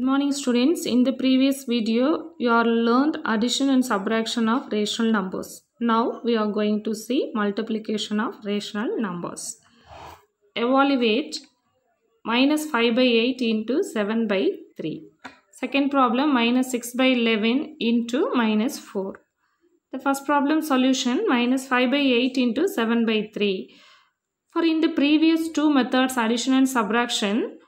Good morning students. In the previous video, you all learned addition and subtraction of rational numbers. Now we are going to see multiplication of rational numbers. Evaluate minus 5 by 8 into 7 by 3. Second problem minus 6 by 11 into minus 4. The first problem solution minus 5 by 8 into 7 by 3. For in the previous two methods addition and subtraction,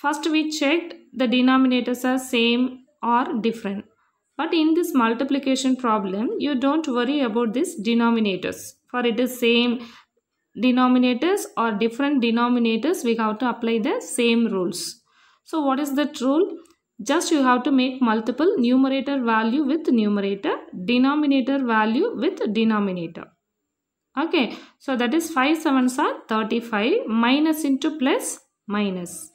first we checked the denominators are same or different. But in this multiplication problem, you don't worry about these denominators. For it is same denominators or different denominators, we have to apply the same rules. So what is that rule? Just you have to make multiple numerator value with numerator, denominator value with denominator. Okay, so that is 5 sevens are 35 minus into plus minus.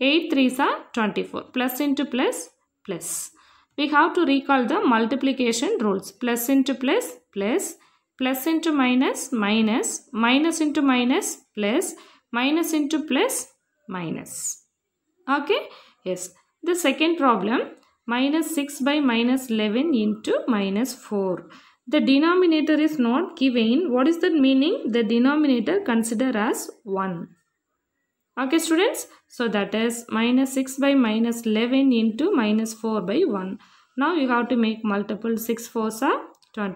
8 3s are 24. Plus into plus, plus. We have to recall the multiplication rules. Plus into plus, into minus, minus. Minus into minus, plus. into minus. Okay? Yes. The second problem, minus 6 by minus 11 into minus 4. The denominator is not given. What is the meaning? The denominator consider as 1 okay students so that is minus 6 by minus 11 into minus 4 by 1 now you have to make multiple 6 for are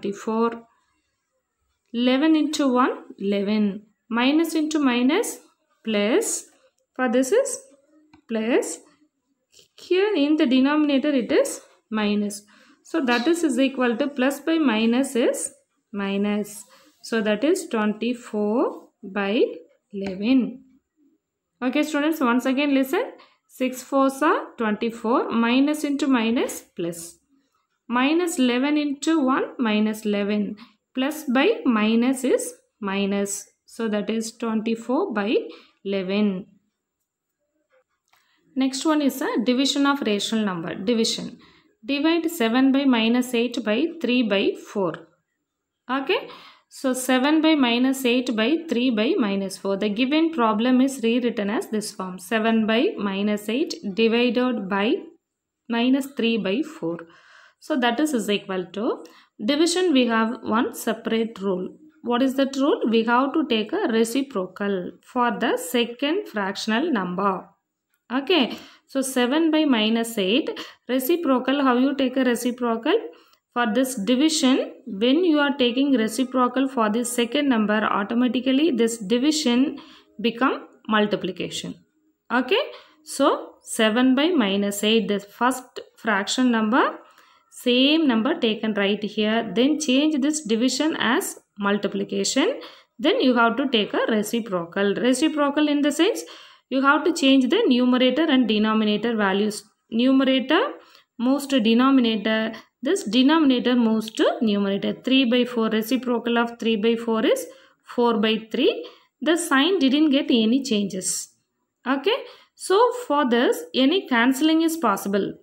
24 11 into 1 11 minus into minus plus for this is plus here in the denominator it is minus so that is is equal to plus by minus is minus so that is 24 by 11 Okay students, once again listen. 6 fours are 24 minus into minus plus. Minus 11 into 1 minus 11 plus by minus is minus. So that is 24 by 11. Next one is a division of rational number. Division. Divide 7 by minus 8 by 3 by 4. Okay. So 7 by minus 8 by 3 by minus 4. The given problem is rewritten as this form. 7 by minus 8 divided by minus 3 by 4. So that is is equal to division we have one separate rule. What is that rule? We have to take a reciprocal for the second fractional number. Okay. So 7 by minus 8 reciprocal how you take a reciprocal? For this division, when you are taking reciprocal for the second number, automatically this division become multiplication. Okay. So, 7 by minus 8, the first fraction number, same number taken right here. Then change this division as multiplication. Then you have to take a reciprocal. Reciprocal in the sense, you have to change the numerator and denominator values. Numerator moves to denominator. This denominator moves to numerator. 3 by 4 reciprocal of 3 by 4 is 4 by 3. The sign didn't get any changes. Okay. So for this any cancelling is possible.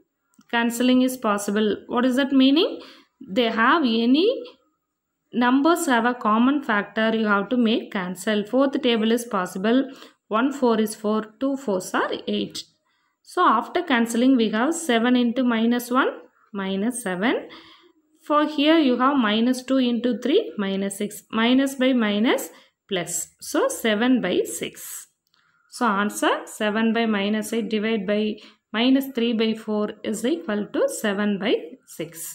Cancelling is possible. What is that meaning? They have any numbers have a common factor you have to make cancel. Fourth table is possible. 1 4 is 4, 2 4s are 8. So after cancelling we have 7 into minus 1 minus 7. For here you have minus 2 into 3 minus 6 minus by minus plus. So 7 by 6. So answer 7 by minus 8 divided by minus 3 by 4 is equal to 7 by 6.